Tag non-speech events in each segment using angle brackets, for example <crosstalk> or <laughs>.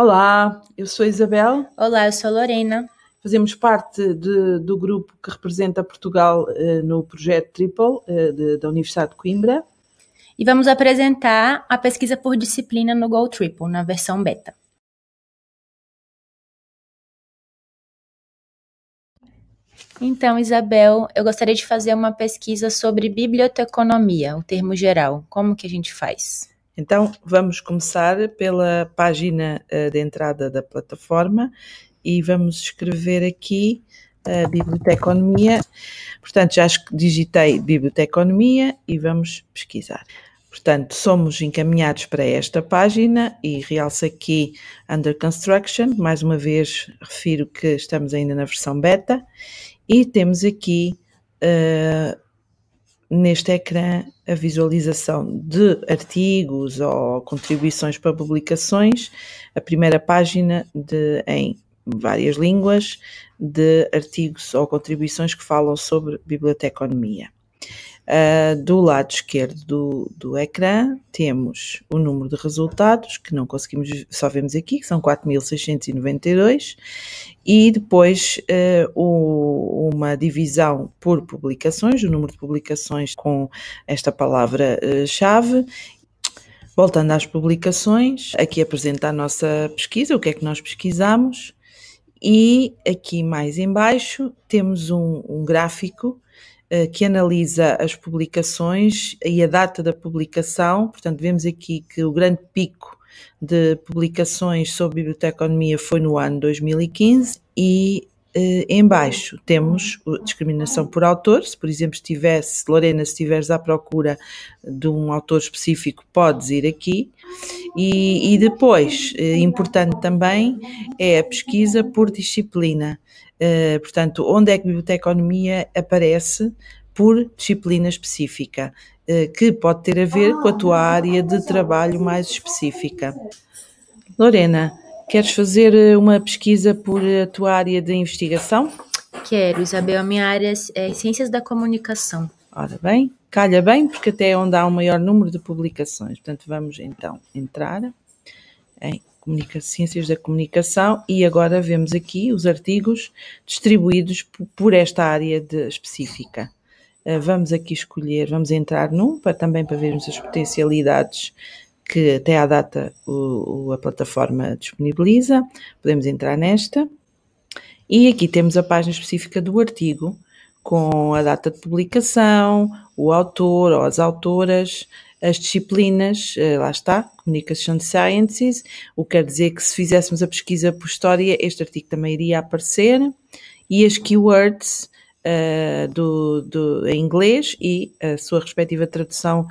Olá, eu sou Isabel. Olá, eu sou Lorena. Fazemos parte de, do grupo que representa Portugal eh, no projeto Triple eh, de, da Universidade de Coimbra. E vamos apresentar a pesquisa por disciplina no Go Triple, na versão beta. Então, Isabel, eu gostaria de fazer uma pesquisa sobre biblioteconomia, o termo geral. Como que a gente faz? Então, vamos começar pela página eh, de entrada da plataforma e vamos escrever aqui a eh, biblioteconomia. Portanto, já digitei biblioteconomia e vamos pesquisar. Portanto, somos encaminhados para esta página e realça aqui Under Construction. Mais uma vez, refiro que estamos ainda na versão beta. E temos aqui uh, neste ecrã a visualização de artigos ou contribuições para publicações, a primeira página de, em várias línguas de artigos ou contribuições que falam sobre biblioteconomia. Uh, do lado esquerdo do, do ecrã temos o número de resultados, que não conseguimos, só vemos aqui, que são 4.692, e depois uh, o, uma divisão por publicações, o número de publicações com esta palavra-chave. Ah, Voltando às publicações, aqui apresenta a nossa pesquisa, o que é que nós pesquisamos, e aqui mais embaixo temos um, um gráfico eh, que analisa as publicações e a data da publicação. Portanto, vemos aqui que o grande pico de publicações sobre biblioteconomia foi no ano 2015 e Uh, em baixo temos discriminação por autor, se por exemplo estivesse, Lorena, se estiveres à procura de um autor específico, podes ir aqui. E, e depois, uh, importante também, é a pesquisa por disciplina. Uh, portanto, onde é que biblioteconomia aparece por disciplina específica, que pode ter a ver com a tua área de trabalho mais específica. Lorena, Queres fazer eh, uma pesquisa por a eh, tua área de investigação? Quero, Isabel. A minha área é Ciências da Comunicação. Ora bem, calha bem, porque até é onde há o maior número de publicações. Portanto, vamos então entrar em Ciências da Comunicação e agora vemos aqui os artigos distribuídos por esta área específica. Eh, vamos aqui escolher, vamos entrar num, para, também para vermos as potencialidades que até à data o, a plataforma disponibiliza. Podemos entrar nesta. E aqui temos a página específica do artigo, com a data de publicação, o autor ou as autoras, as disciplinas, eh, lá está, Communication Sciences, o que quer dizer que se fizéssemos a pesquisa por história, este artigo também iria aparecer, e as keywords, uh, do, do, em inglês e a sua respectiva tradução uh,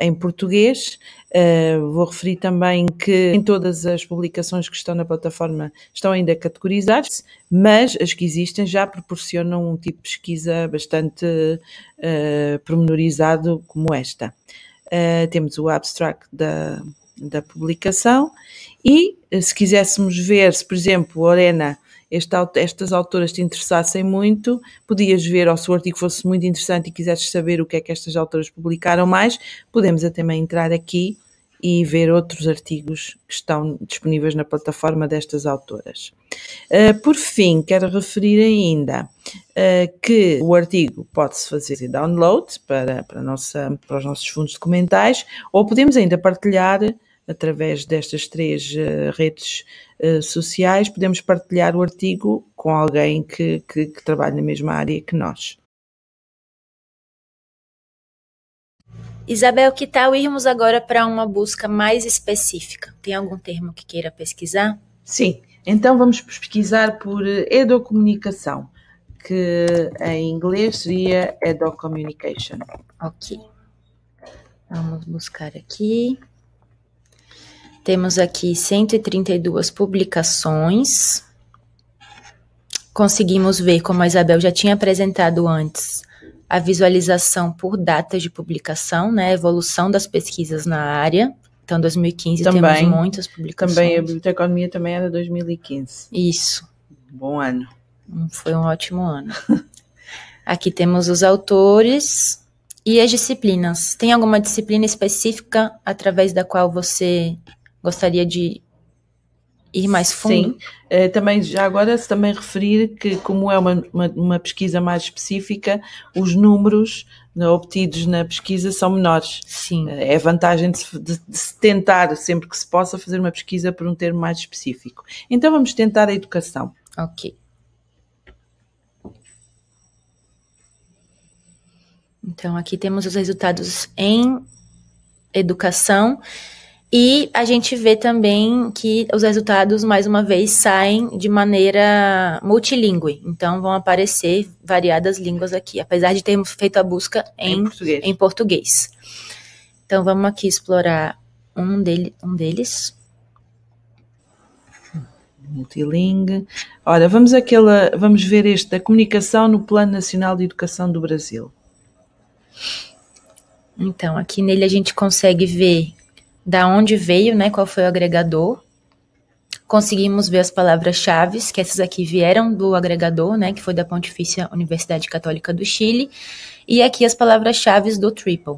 em português. Uh, vou referir também que em todas as publicações que estão na plataforma estão ainda categorizadas, mas as que existem já proporcionam um tipo de pesquisa bastante uh, pormenorizado como esta. temos o abstract da, da publicação e se quiséssemos ver, se por exemplo, Orena estas autoras te interessassem muito, podias ver, ou se o artigo fosse muito interessante e quisesse saber o que é que estas autoras publicaram mais, podemos até também entrar aqui e ver outros artigos que estão disponíveis na plataforma destas autoras. Uh, por fim, quero referir ainda uh, que o artigo pode-se fazer download para, para, nossa, para os nossos fundos documentais ou podemos ainda partilhar através destas três uh, redes uh, sociais, podemos partilhar o artigo com alguém que, que, que trabalha na mesma área que nós. Isabel, que tal irmos agora para uma busca mais específica? Tem algum termo que queira pesquisar? Sim, então vamos pesquisar por eh, edocomunicação, que em inglês seria edocommunication. Ok. Vamos buscar aqui. Temos aqui 132 publicações. Conseguimos ver, como a Isabel já tinha apresentado antes, a visualização por datas de publicação, né? A evolução das pesquisas na área. Então, 2015 também, temos muitas publicações. Também, a biblioteconomia também era 2015. Isso. Bom ano. Hum, foi um ótimo ano. <laughs> Aqui temos os autores e as disciplinas. Tem alguma disciplina específica através da qual você gostaria de ir mais fundo. Sim, é, uh, também já agora também referir que como é uma, uma, uma pesquisa mais específica, os números né, obtidos na pesquisa são menores. Sim. é a é vantagem de se, de, de se, tentar, sempre que se possa, fazer uma pesquisa por um termo mais específico. Então vamos tentar a educação. Ok. Então aqui temos os resultados em educação e a gente vê também que os resultados, mais uma vez, saem de maneira multilingüe. Então, vão aparecer variadas línguas aqui, apesar de termos feito a busca em, em, português. Em português. Então, vamos aqui explorar um, dele, um deles. Multilingue. Olha, vamos, àquela, vamos ver este, da comunicação no Plano Nacional de Educação do Brasil. Então, aqui nele a gente consegue ver da onde veio, né, qual foi o agregador. Conseguimos ver as palavras-chave, que essas aqui vieram do agregador, né, que foi da Pontifícia Universidade Católica do Chile, e aqui as palavras-chave do Triple,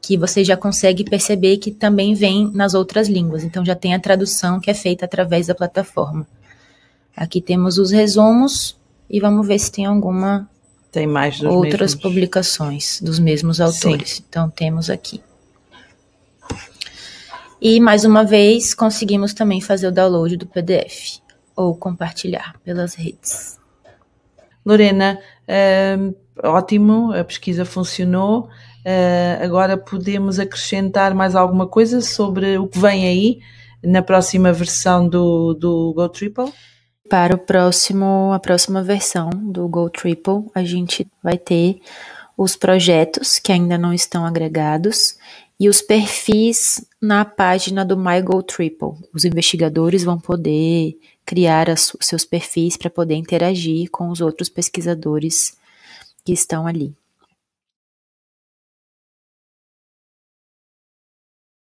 que você já consegue perceber que também vem nas outras línguas, então já tem a tradução que é feita através da plataforma. Aqui temos os resumos e vamos ver se tem alguma tem mais outras mesmos. publicações dos mesmos autores. Sim. Então temos aqui. E mais uma vez conseguimos também fazer o download do PDF ou compartilhar pelas redes. Lorena, ehm, ótimo, a pesquisa funcionou. Eh, agora podemos acrescentar mais alguma coisa sobre o que vem aí na próxima versão do, do Go Triple? Para o próximo, a próxima versão do Go Triple, a gente vai ter os projetos que ainda não estão agregados e os perfis na página do MyGoTriple. Os investigadores vão poder criar as, seus perfis para poder interagir com os outros pesquisadores que estão ali.